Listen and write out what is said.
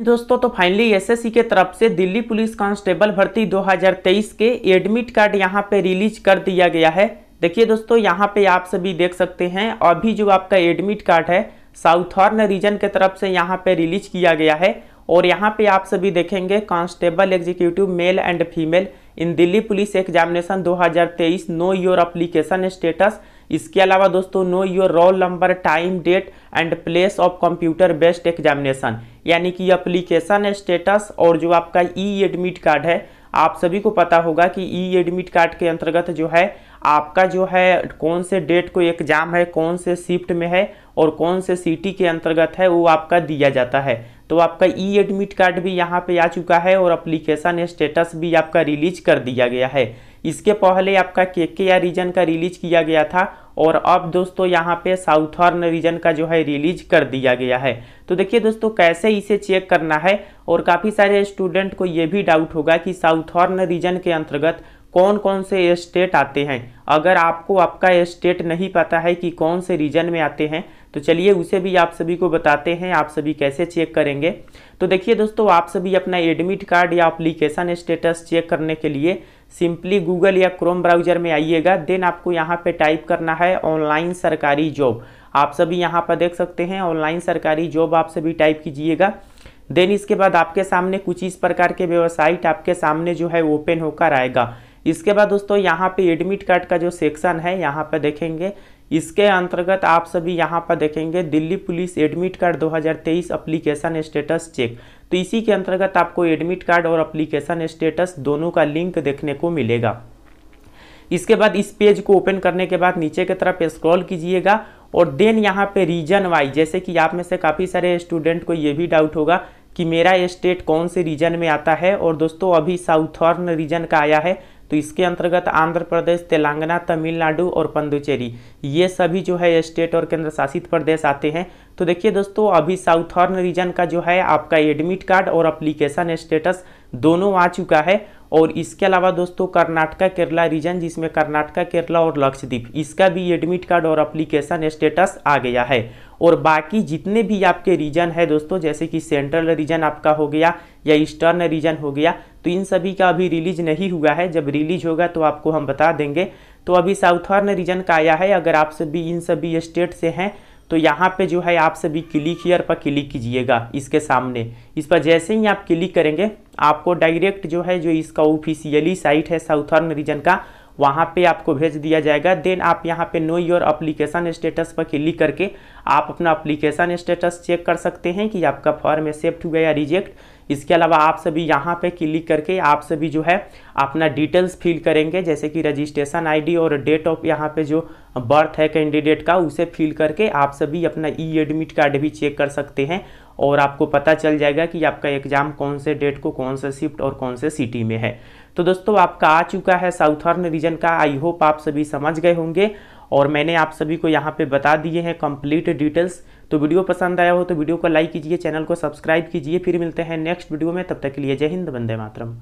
दोस्तों तो finally SSC के तरफ से दिल्ली पुलिस कांस्टेबल भर्ती 2023 के एडमिट कार्ड यहां पे रिलीज कर दिया गया है देखिए दोस्तों यहां पे आप सभी देख सकते हैं अभी जो आपका एडमिट कार्ड है साउथॉर्न रीजन के तरफ से यहां पे रिलीज किया गया है और यहां पे आप सभी देखेंगे constable executive male and female in Delhi police examination 2023 know your application status इसके अलावा दोस्तों know your roll number time date and place of computer based examination यानी कि अप्लीकेशन स्टेटस और जो आपका ई एडमिट कार्ड है आप सभी को पता होगा कि ई एडमिट कार्ड के अंतर्गत जो है आपका जो है कौन से डेट को एग्ज़ाम है कौन से शिफ्ट में है और कौन से सिटी के अंतर्गत है वो आपका दिया जाता है तो आपका ई एडमिट कार्ड भी यहाँ पे आ चुका है और अप्लीकेशन स्टेटस भी आपका रिलीज कर दिया गया है इसके पहले आपका के के या रीजन का रिलीज किया गया था और अब दोस्तों यहाँ पे साउथर्न रीजन का जो है रिलीज कर दिया गया है तो देखिए दोस्तों कैसे इसे चेक करना है और काफ़ी सारे स्टूडेंट को ये भी डाउट होगा कि साउथर्न रीजन के अंतर्गत कौन कौन से स्टेट आते हैं अगर आपको आपका स्टेट नहीं पता है कि कौन से रीजन में आते हैं तो चलिए उसे भी आप सभी को बताते हैं आप सभी कैसे चेक करेंगे तो देखिए दोस्तों आप सभी अपना एडमिट कार्ड या अप्लीकेशन स्टेटस चेक करने के लिए सिंपली गूगल या क्रोम ब्राउजर में आइएगा देन आपको यहाँ पे टाइप करना है ऑनलाइन सरकारी जॉब आप सभी यहाँ पर देख सकते हैं ऑनलाइन सरकारी जॉब आप सभी टाइप कीजिएगा देन इसके बाद आपके सामने कुछ इस प्रकार के वेबसाइट आपके सामने जो है ओपन होकर आएगा इसके बाद दोस्तों यहाँ पे एडमिट कार्ड का जो सेक्शन है यहाँ पर देखेंगे इसके अंतर्गत आप सभी यहाँ पर देखेंगे Delhi police admit card 2023 application status check तो इसी के अंतर्गत आपको एडमिट कार्ड और अप्लीकेशन स्टेटस दोनों का लिंक देखने को मिलेगा इसके बाद इस पेज को ओपन करने के बाद नीचे की तरफ स्क्रॉल कीजिएगा और देन यहाँ पे रीजन वाइज जैसे कि आप में से काफ़ी सारे स्टूडेंट को ये भी डाउट होगा कि मेरा स्टेट कौन से रीजन में आता है और दोस्तों अभी साउथर्न रीजन का आया है तो इसके अंतर्गत आंध्र प्रदेश तेलंगाना तमिलनाडु और पंदुचेरी ये सभी जो है स्टेट और केंद्र शासित प्रदेश आते हैं तो देखिए दोस्तों अभी साउथर्न रीजन का जो है आपका एडमिट कार्ड और अप्लीकेशन स्टेटस दोनों आ चुका है और इसके अलावा दोस्तों कर्नाटका केरला रीजन जिसमें कर्नाटका केरला और लक्षद्वीप इसका भी एडमिट कार्ड और अप्लीकेशन स्टेटस आ गया है और बाकी जितने भी आपके रीजन है दोस्तों जैसे कि सेंट्रल रीजन आपका हो गया या ईस्टर्न रीजन हो गया तो इन सभी का अभी रिलीज नहीं हुआ है जब रिलीज होगा तो आपको हम बता देंगे तो अभी साउथर्न रीजन का आया है अगर आप सभी इन सभी स्टेट से हैं तो यहाँ पे जो है आप सभी क्लिक हीयर पर क्लिक कीजिएगा इसके सामने इस पर जैसे ही आप क्लिक करेंगे आपको डायरेक्ट जो है जो इसका ऑफिशियली साइट है साउथर्न रीजन का वहाँ पे आपको भेज दिया जाएगा देन आप यहाँ पे नो योर अप्लीकेशन स्टेटस पर क्लिक करके आप अपना अप्लीकेशन स्टेटस चेक कर सकते हैं कि आपका फॉर्म एक्सेप्ट हुआ या रिजेक्ट इसके अलावा आप सभी यहाँ पे क्लिक करके आप सभी जो है अपना डिटेल्स फिल करेंगे जैसे कि रजिस्ट्रेशन आईडी और डेट ऑफ यहाँ पे जो बर्थ है कैंडिडेट का उसे फिल करके आप सभी अपना ई एडमिट कार्ड भी चेक कर सकते हैं और आपको पता चल जाएगा कि आपका एग्ज़ाम कौन से डेट को कौन से शिफ्ट और कौन से सिटी में है तो दोस्तों आपका आ चुका है साउथर्न रीजन का आई होप आप सभी समझ गए होंगे और मैंने आप सभी को यहाँ पे बता दिए हैं कंप्लीट डिटेल्स तो वीडियो पसंद आया हो तो वीडियो को लाइक कीजिए चैनल को सब्सक्राइब कीजिए फिर मिलते हैं नेक्स्ट वीडियो में तब तक के लिए जय हिंद वंदे मातरम